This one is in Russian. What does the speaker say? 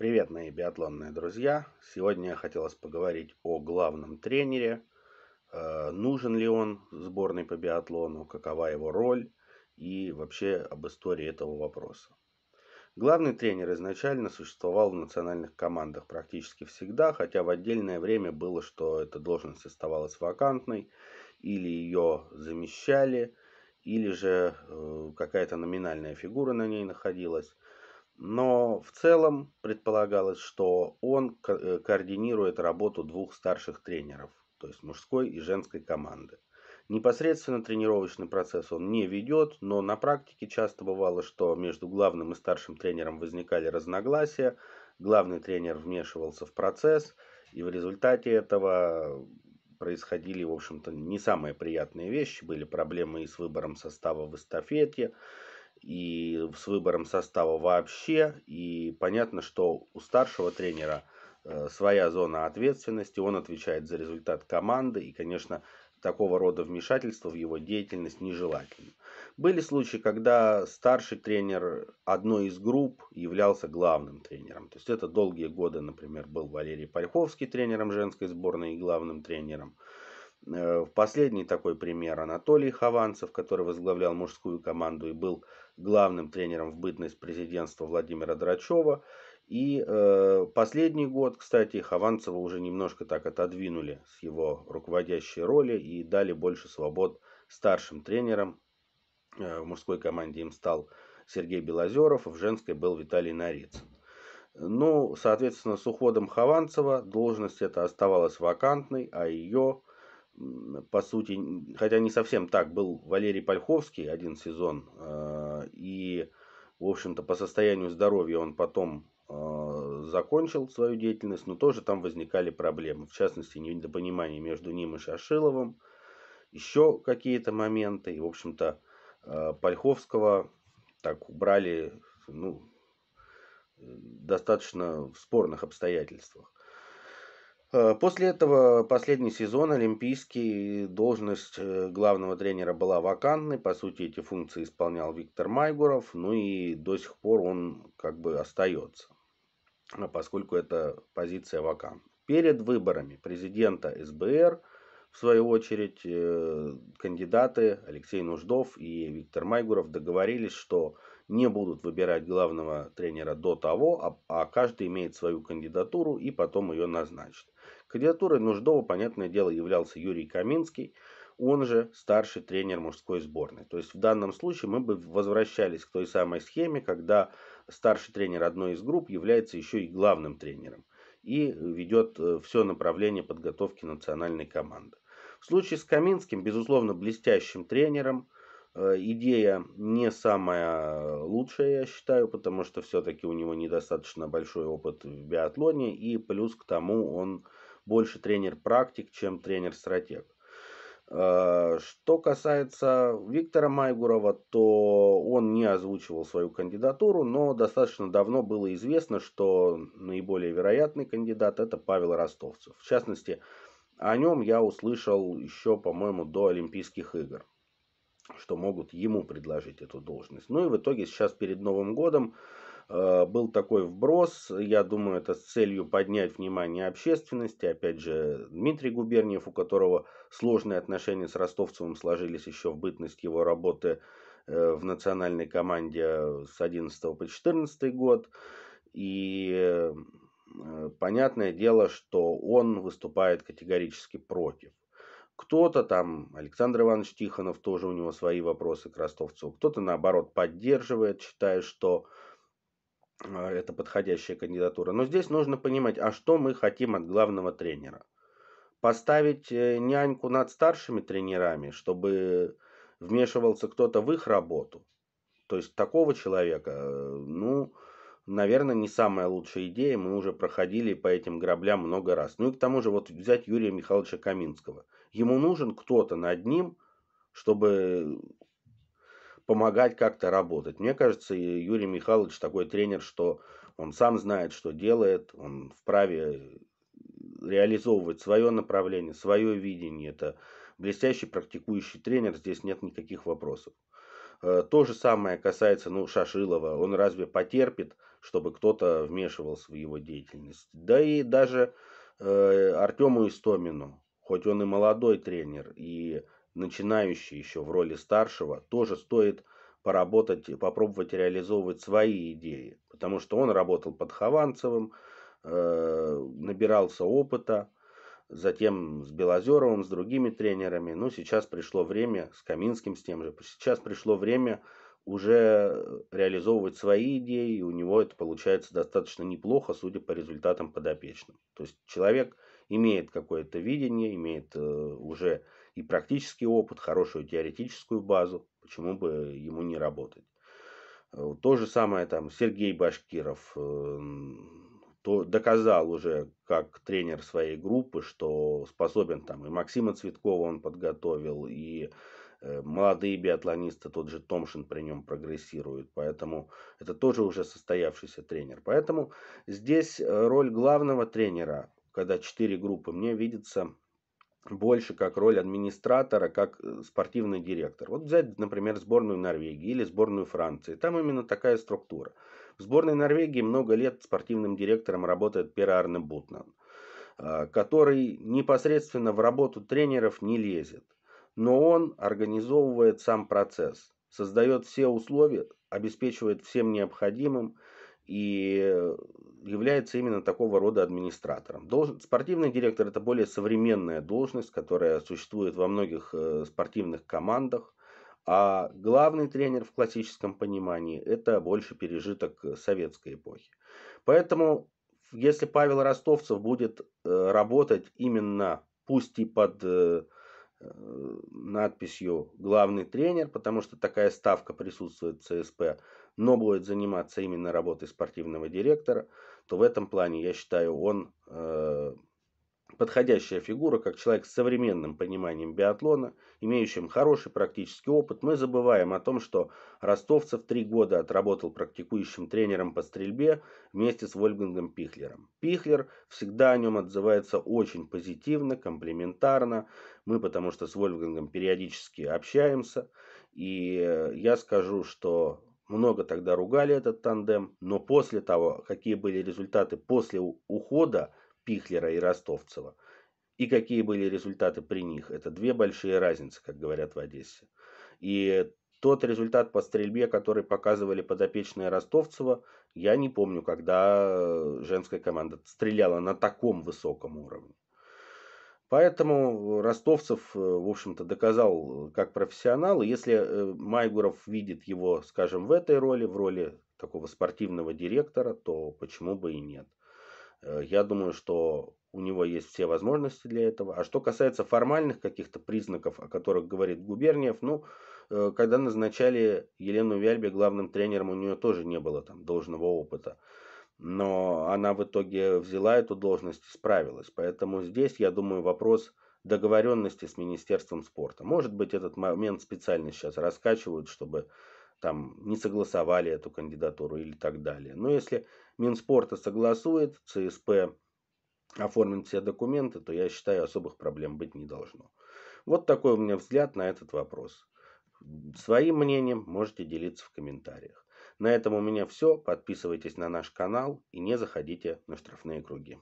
Привет, мои биатлонные друзья! Сегодня я хотелось поговорить о главном тренере. Э, нужен ли он сборной по биатлону, какова его роль и вообще об истории этого вопроса. Главный тренер изначально существовал в национальных командах практически всегда, хотя в отдельное время было, что эта должность оставалась вакантной, или ее замещали, или же э, какая-то номинальная фигура на ней находилась. Но в целом предполагалось, что он э, координирует работу двух старших тренеров, то есть мужской и женской команды. Непосредственно тренировочный процесс он не ведет, но на практике часто бывало, что между главным и старшим тренером возникали разногласия, главный тренер вмешивался в процесс, и в результате этого происходили, в общем-то, не самые приятные вещи. Были проблемы и с выбором состава в эстафете, и с выбором состава вообще. И понятно, что у старшего тренера э, своя зона ответственности, он отвечает за результат команды, и, конечно, такого рода вмешательство в его деятельность нежелательно. Были случаи, когда старший тренер одной из групп являлся главным тренером. То есть это долгие годы, например, был Валерий Польховский тренером женской сборной и главным тренером в э, Последний такой пример Анатолий Хованцев, который возглавлял мужскую команду и был главным тренером в бытность президентства Владимира Драчева. И э, последний год, кстати, Хованцева уже немножко так отодвинули с его руководящей роли и дали больше свобод старшим тренерам. Э, в мужской команде им стал Сергей Белозеров, а в женской был Виталий Нарицын. Ну, соответственно, с уходом Хованцева должность эта оставалась вакантной, а ее по сути, хотя не совсем так, был Валерий Польховский один сезон, э, и, в общем-то, по состоянию здоровья он потом э, закончил свою деятельность, но тоже там возникали проблемы, в частности, недопонимание между ним и Шашиловым, еще какие-то моменты, и, в общем-то, э, Польховского так убрали, ну, достаточно в спорных обстоятельствах. Э, после этого последний сезон олимпийский должность э, главного тренера была вакантной. По сути, эти функции исполнял Виктор Майгуров. Ну и до сих пор он как бы остается, а поскольку эта позиция вакантна. Перед выборами президента СБР, в свою очередь, э, кандидаты Алексей Нуждов и Виктор Майгуров договорились, что не будут выбирать главного тренера до того, а, а каждый имеет свою кандидатуру и потом ее назначит. Кандидатурой Нуждова, понятное дело, являлся Юрий Каминский, он же старший тренер мужской сборной. То есть в данном случае мы бы возвращались к той самой схеме, когда старший тренер одной из групп является еще и главным тренером и ведет э, все направление подготовки национальной команды. В случае с Каминским, безусловно, блестящим тренером – Э, идея не самая лучшая, я считаю, потому что все-таки у него недостаточно большой опыт в биатлоне, и плюс к тому он больше тренер-практик, чем тренер-стратег. Э, что касается Виктора Майгурова, то он не озвучивал свою кандидатуру, но достаточно давно было известно, что наиболее вероятный кандидат это Павел Ростовцев. В частности, о нем я услышал еще, по-моему, до Олимпийских игр что могут ему предложить эту должность. Ну и в итоге сейчас перед Новым годом э, был такой вброс, я думаю, это с целью поднять внимание общественности. Опять же, Дмитрий Губерниев, у которого сложные отношения с Ростовцевым сложились еще в бытность его работы э, в национальной команде с 11 по 14 год. И э, понятное дело, что он выступает категорически против кто-то там, Александр Иванович Тихонов, тоже у него свои вопросы к ростовцу. Кто-то, наоборот, поддерживает, считая, что а, это подходящая кандидатура. Но здесь нужно понимать, а что мы хотим от главного тренера? Поставить э, няньку над старшими тренерами, чтобы вмешивался кто-то в их работу. То есть такого человека, э, ну, наверное, не самая лучшая идея. Мы уже проходили по этим граблям много раз. Ну и к тому же вот взять Юрия Михайловича Каминского – Ему нужен кто-то над ним, чтобы помогать как-то работать. Мне кажется, Юрий Михайлович такой тренер, что он сам знает, что делает, он вправе реализовывать свое направление, свое видение. Это блестящий практикующий тренер, здесь нет никаких вопросов. Э, то же самое касается ну, Шашилова. Он разве потерпит, чтобы кто-то вмешивался в его деятельность? Да и даже э, Артему Истомину. Хоть он и молодой тренер, и начинающий еще в роли старшего, тоже стоит поработать и попробовать реализовывать свои идеи. Потому что он работал под Хованцевым, э, набирался опыта, затем с Белозеровым, с другими тренерами. Ну, сейчас пришло время, с Каминским, с тем же. Сейчас пришло время уже реализовывать свои идеи, и у него это получается достаточно неплохо, судя по результатам подопечным. То есть человек имеет какое-то видение, имеет э, уже и практический опыт, хорошую теоретическую базу, почему бы ему не работать. То же самое там Сергей Башкиров эм, то доказал уже как тренер своей группы, что способен там и Максима Цветкова он подготовил, и э, молодые биатлонисты, тот же Томшин при нем прогрессирует, поэтому это тоже уже состоявшийся тренер. Поэтому здесь э, роль главного тренера когда четыре группы, мне видится больше как роль администратора, как э, спортивный директор. Вот взять, например, сборную Норвегии или сборную Франции. Там именно такая структура. В сборной Норвегии много лет спортивным директором работает Пер Арне Бутман, э, который непосредственно в работу тренеров не лезет. Но он организовывает сам процесс, создает все условия, обеспечивает всем необходимым, и э, является именно такого рода администратором. Должен, спортивный директор это более современная должность, которая существует во многих э, спортивных командах. А главный тренер в классическом понимании это больше пережиток э, советской эпохи. Поэтому, если Павел Ростовцев будет э, работать именно, пусть и под э, э надписью «Главный тренер», потому что такая ставка присутствует в ЦСП, но будет заниматься именно работой спортивного директора – то в этом плане, я считаю, он э, подходящая фигура, как человек с современным пониманием биатлона, имеющим хороший практический опыт. Мы забываем о том, что Ростовцев три года отработал практикующим тренером по стрельбе вместе с Вольфгангом Пихлером. Пихлер всегда о нем отзывается очень позитивно, комплиментарно. Мы потому что с Вольфгангом периодически общаемся. И э, я скажу, что много тогда ругали этот тандем, но после того, какие были результаты после ухода Пихлера и Ростовцева, и какие были результаты при них, это две большие разницы, как говорят в Одессе. И тот результат по стрельбе, который показывали подопечные Ростовцева, я не помню, когда э, женская команда стреляла на таком высоком уровне. Поэтому э, Ростовцев, э, в общем-то, доказал э, как профессионал. И если Майгуров видит его, скажем, в этой роли, в роли такого спортивного директора, то почему бы и нет. Я думаю, что у него есть все возможности для этого. А что касается формальных каких-то признаков, о которых говорит Губерниев, ну, когда назначали Елену Вяльбе главным тренером, у нее тоже не было там должного опыта но она в итоге взяла эту должность и справилась. Поэтому здесь, я думаю, вопрос договоренности с Министерством спорта. Может быть, этот момент специально сейчас раскачивают, чтобы там не согласовали эту кандидатуру или так далее. Но если Минспорта согласует, ЦСП оформит все документы, то я считаю, особых проблем быть не должно. Вот такой у меня взгляд на этот вопрос. Своим мнением можете делиться в комментариях. На этом у меня все. Подписывайтесь на наш канал и не заходите на штрафные круги.